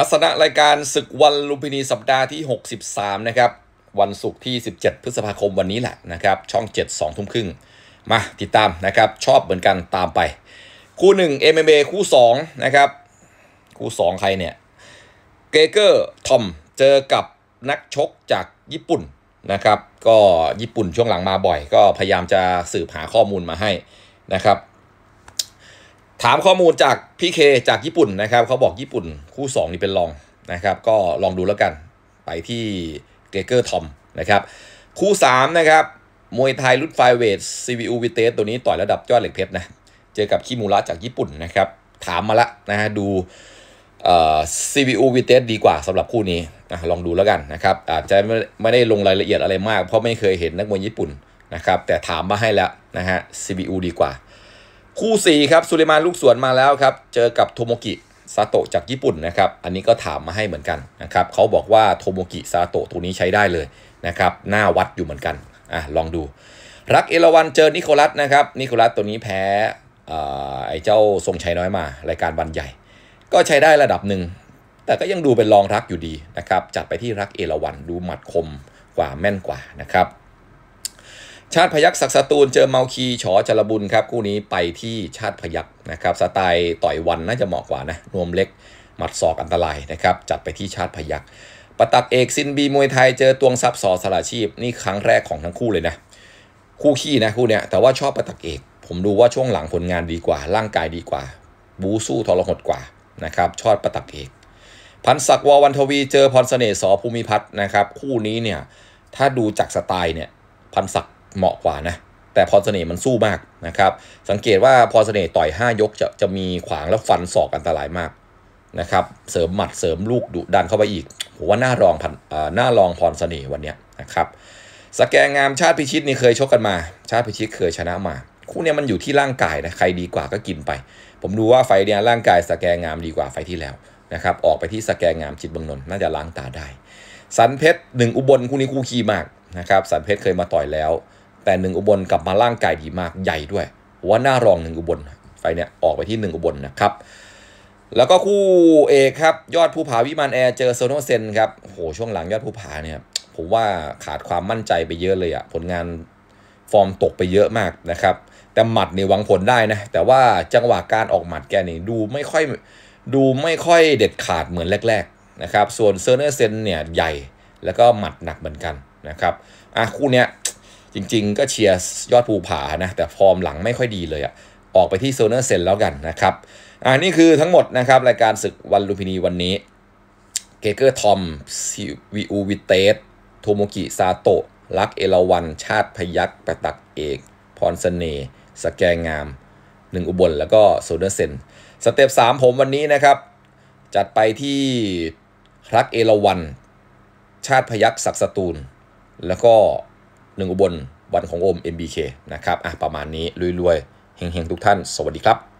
ทัศนะรายการศึกวันลุมพินีสัปดาห์ที่ 63 นะครับ วันศุกร์ที่ 17 พฤษภาคมวันนี้แหละนะครับ ช่อง 7 2 ทุ่มครึ่งมาติดตามนะครับ ชอบเหมือนกันตามไป คู่ 1 MMA คู่ 2 นะครับ คู่ 2 ใครเนี่ยเกเกอร์ทอมเจอกับนักชกจากญี่ปุ่น นะครับ ก็ญี่ปุ่นช่วงหลังมาบ่อย ก็พยายามจะสืบหาข้อมูลมาให้นะครับถามข้อมูลจากพี่เคจากญี่ปุ่นนะครับเขาบอกญี่ปุ่น คู่ 2 นี่เป็นรองนะครับก็ลองดูแล้วกันไปที่เกเกอร์ทอมนะครับคู่3นะครับมวยไทยรุ่นไฟเวท CVU วิเตสตัวนี้ต่อยระดับยอดเหล็กเพชรนะเจอกับคิมูระจากญี่ปุ่นนะครับถามมาละนะฮะดูเอ่อ CVU วิเตสดีกว่าสำหรับคู่นี้นะลองดูแล้วกันนะครับอาจจะไม่ไม่ได้ลงรายละเอียดอะไรมาก เพราะไม่เคยเห็นนักมวยญี่ปุ่นนะครับแต่ถามมาให้แล้วนะฮะ CVU ดีกว่าคู่ 4 ครับสุริมาลูกสวนมาแล้วครับ เจอกับโทโมกิซาโตะจากญี่ปุ่นนะครับ อันนี้ก็ถามมาให้เหมือนกันนะครับเขาบอกว่าโทโมกิซาโตะตัวนี้ใช้ได้เลยนะครับหน้าวัดอยู่เหมือนกันอ่ะลองดู รักเอราวันเจอนิโคลัสนะครับ นิโคลัสตัวนี้แพ้ไอ้เจ้าทรงชัยน้อยมารายการบันใหญ่ ก็ใช้ได้ระดับหนึ่ง แต่ก็ยังดูเป็นรองรักอยู่ดีนะครับจัดไปที่รักเอราวันดูหมัดคมกว่าแม่นกว่านะครับชาติพยักษ์ศักสตูลเจอเมาคีฉอจรบุญครับคู่นี้ไปที่ชาติพยักษ์นะครับ สไตล์ต่อยวันน่าจะเหมาะกว่านะนวมเล็กหมัดศอกอันตรายนะครับจัดไปที่ชาติพยักษ์ปตักเอกซินบีมวยไทยเจอตวงซับสอสละชีพ นี่ครั้งแรกของทั้งคู่เลยนะคู่ขี้นะคู่เนี้ยแต่ว่าชอบปตักเอก ผมดูว่าช่วงหลังผลงานดีกว่า ร่างกายดีกว่า บูสู้ทรหดกว่านะครับชอบปตักเอก พันศักววันทวีเจอพรเสน่ห์สอภูมิพัฒน์นะครับคู่นี้เนี่ยถ้าดูจากสไตล์เนี่ยพันศักเหมาะกว่านะแต่พอเสน่ห์มันสู้มากนะครับสังเกตว่าพอเสน่ห์ต่อย5ยกจะจะมีขวาง แล้วฟันศอกอันตรายมากนะครับเสริมหมัดเสริมลูกดุดันเข้าไปอีกผมว่าหน้ารองผ่นหน้ารองพรเสน่ห์วันนี้นะครับสแกงงามชาติพิชิตนี่เคยชกกันมา ชาติพิชิตเคยชนะมาคู่นี้มันอยู่ที่ร่างกายนะใครดีกว่าก็กินไป ผมดูว่าไฟเนี้ยร่างกาย สแกงงามดีกว่าไฟที่แล้วนะครับออกไปที่สแกงงามจิตบังนนน่าจะล้างตาได้ สันเพชรหนึ่งอุบลคู่นี้คู่ขี้มากนะครับสันเพชรเคยมาต่อยแล้วแต่หนึ่งอุบลกลับมาร่างกายดีมากใหญ่ด้วยว่าหน้ารองหนึ่งอุบลไฟเนี่ยออกไปที่หนึ่งอุบลนะครับแล้วก็คู่เอกครับยอดภูผาวิมานแอร์ เจอโซโนเซนครับโหช่วงหลังยอดภูผาเนี่ยผมว่าขาดความมั่นใจไปเยอะเลยอะผลงานฟอร์มตกไปเยอะมากนะครับแต่หมัดเนี่ยวังผลได้นะแต่ว่าจังหวะการออกหมัดแกนี่ดูไม่ค่อยดูไม่ค่อยเด็ดขาดเหมือนแรก ๆ นะครับ ส่วนเซอร์เนอร์เซนเนี่ยใหญ่แล้วก็หมัดหนักเหมือนกันนะครับอ่ะคู่เนี้ยจริงๆก็เชียร์ยอดภูผานะ แต่ฟอร์มหลังไม่ค่อยดีเลยอะออกไปที่โซเนอร์เซนแล้วกันนะครับ อ่านี่คือทั้งหมดนะครับ รายการศึกวันลุมพินีวันนี้เกเกอร์ทอมซิวอูวิเตส โทโมกิ ซาโตะลักเอราวัน ชาติพยักประตักเอกพรสเสน่สแกงงามหนึ่งอุบลแล้วก็โซเนอร์เซนสเต็ป3 ผมวันนี้นะครับ จัดไปที่รักเอราวัน ชาติพยักศักสตูลแล้วก็หนึ่งอุบลวันของโอม MBK นะครับ อ่ะ ประมาณนี้ รวยๆ เฮงๆ ทุกท่าน สวัสดีครับ